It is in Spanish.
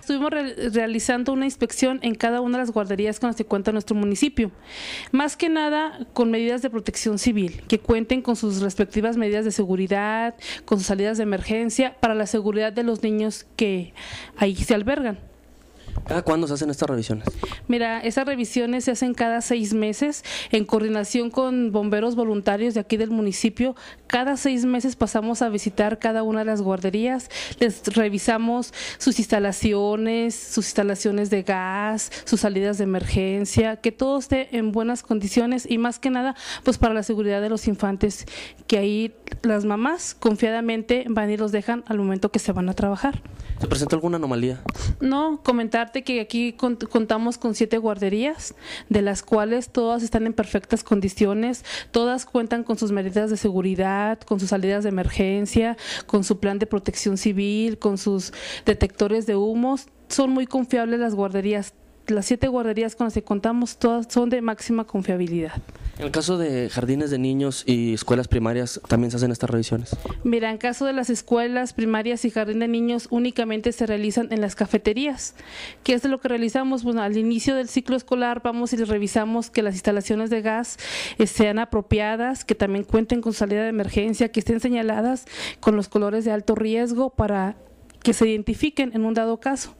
Estuvimos realizando una inspección en cada una de las guarderías con las que cuenta nuestro municipio. Más que nada con medidas de protección civil, que cuenten con sus respectivas medidas de seguridad, con sus salidas de emergencia, para la seguridad de los niños que ahí se albergan. ¿Cada cuándo se hacen estas revisiones? Mira, esas revisiones se hacen cada seis meses en coordinación con bomberos voluntarios de aquí del municipio. Cada seis meses pasamos a visitar cada una de las guarderías, les revisamos sus instalaciones, sus instalaciones de gas, sus salidas de emergencia, que todo esté en buenas condiciones y más que nada, pues para la seguridad de los infantes, que ahí las mamás confiadamente van y los dejan al momento que se van a trabajar. ¿Se presentó alguna anomalía? No, comentar que aquí contamos con siete guarderías, de las cuales todas están en perfectas condiciones, todas cuentan con sus medidas de seguridad, con sus salidas de emergencia, con su plan de protección civil, con sus detectores de humos, son muy confiables las guarderías las siete guarderías con las que contamos todas son de máxima confiabilidad. En el caso de jardines de niños y escuelas primarias, ¿también se hacen estas revisiones? Mira, en caso de las escuelas primarias y jardín de niños, únicamente se realizan en las cafeterías. ¿Qué es lo que realizamos? Bueno, al inicio del ciclo escolar vamos y revisamos que las instalaciones de gas eh, sean apropiadas, que también cuenten con salida de emergencia, que estén señaladas con los colores de alto riesgo para que se identifiquen en un dado caso.